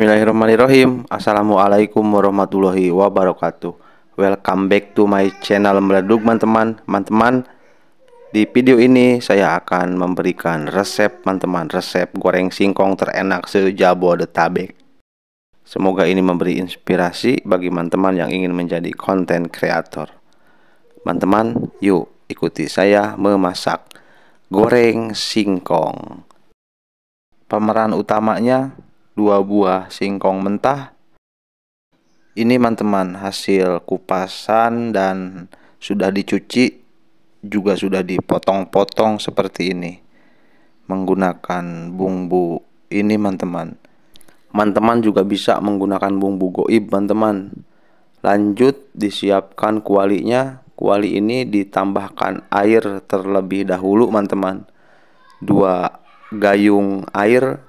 Bismillahirrahmanirrahim Assalamualaikum warahmatullahi wabarakatuh Welcome back to my channel Meleduk teman-teman Teman-teman Di video ini saya akan memberikan resep teman-teman Resep goreng singkong terenak sejabodetabek Semoga ini memberi inspirasi bagi teman-teman yang ingin menjadi konten kreator Teman-teman yuk ikuti saya memasak goreng singkong Pemeran utamanya 2 buah singkong mentah. Ini teman-teman hasil kupasan dan sudah dicuci juga sudah dipotong-potong seperti ini menggunakan bumbu ini teman-teman. Teman-teman juga bisa menggunakan bumbu goib teman-teman. Lanjut disiapkan kualinya. Kuali ini ditambahkan air terlebih dahulu teman-teman. Dua gayung air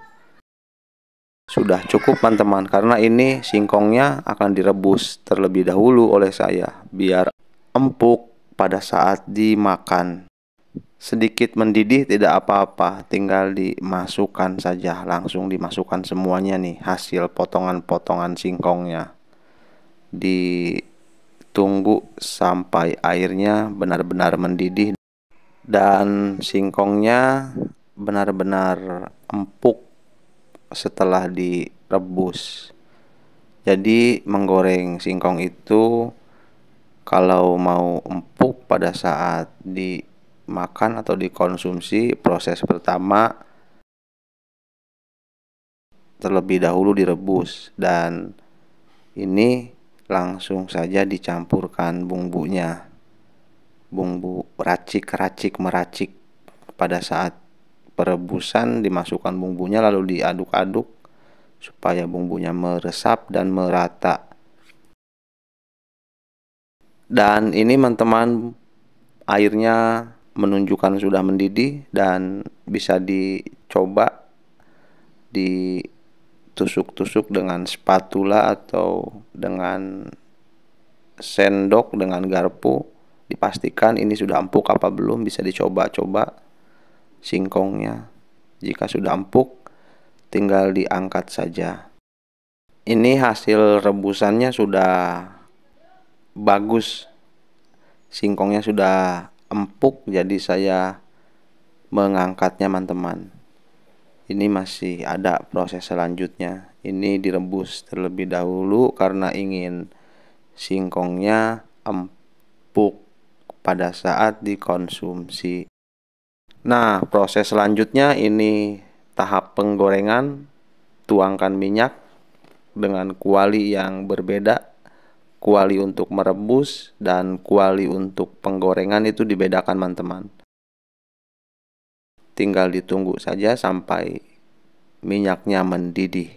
sudah cukup teman-teman karena ini singkongnya akan direbus terlebih dahulu oleh saya biar empuk pada saat dimakan. Sedikit mendidih tidak apa-apa, tinggal dimasukkan saja langsung dimasukkan semuanya nih hasil potongan-potongan singkongnya. Ditunggu sampai airnya benar-benar mendidih dan singkongnya benar-benar empuk setelah direbus. Jadi menggoreng singkong itu kalau mau empuk pada saat dimakan atau dikonsumsi proses pertama terlebih dahulu direbus dan ini langsung saja dicampurkan bumbunya bumbu racik-racik meracik pada saat perebusan dimasukkan bumbunya lalu diaduk-aduk supaya bumbunya meresap dan merata. Dan ini teman-teman airnya menunjukkan sudah mendidih dan bisa dicoba ditusuk-tusuk dengan spatula atau dengan sendok dengan garpu dipastikan ini sudah empuk apa belum bisa dicoba-coba singkongnya. Jika sudah empuk, tinggal diangkat saja. Ini hasil rebusannya sudah bagus. Singkongnya sudah empuk jadi saya mengangkatnya teman-teman. Ini masih ada proses selanjutnya. Ini direbus terlebih dahulu karena ingin singkongnya empuk pada saat dikonsumsi. Nah, proses selanjutnya ini tahap penggorengan. Tuangkan minyak dengan kuali yang berbeda. Kuali untuk merebus dan kuali untuk penggorengan itu dibedakan, teman-teman. Tinggal ditunggu saja sampai minyaknya mendidih.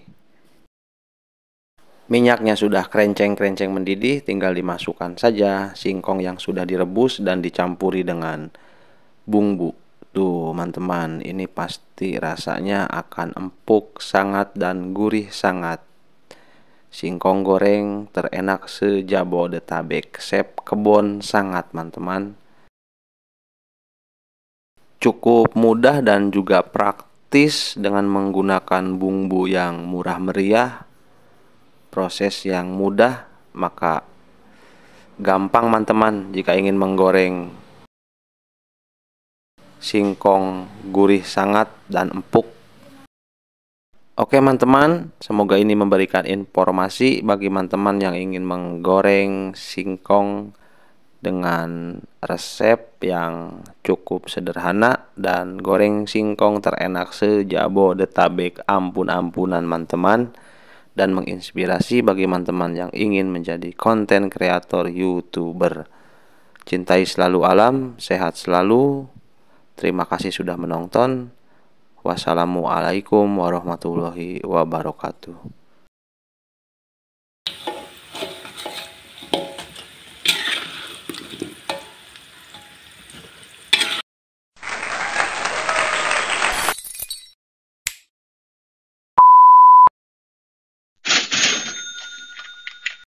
Minyaknya sudah krenceng-krenceng mendidih, tinggal dimasukkan saja singkong yang sudah direbus dan dicampuri dengan bumbu teman-teman ini pasti rasanya akan empuk sangat dan gurih sangat singkong goreng terenak sejabodetabek sep kebon sangat teman-teman cukup mudah dan juga praktis dengan menggunakan bumbu yang murah meriah proses yang mudah maka gampang teman-teman jika ingin menggoreng singkong gurih sangat dan empuk. Oke teman-teman, semoga ini memberikan informasi bagi teman-teman yang ingin menggoreng singkong dengan resep yang cukup sederhana dan goreng singkong terenak sejabodetabek ampun-ampunan teman-teman dan menginspirasi bagi teman-teman yang ingin menjadi konten kreator youtuber. Cintai selalu alam, sehat selalu, Terima kasih sudah menonton. Wassalamualaikum warahmatullahi wabarakatuh.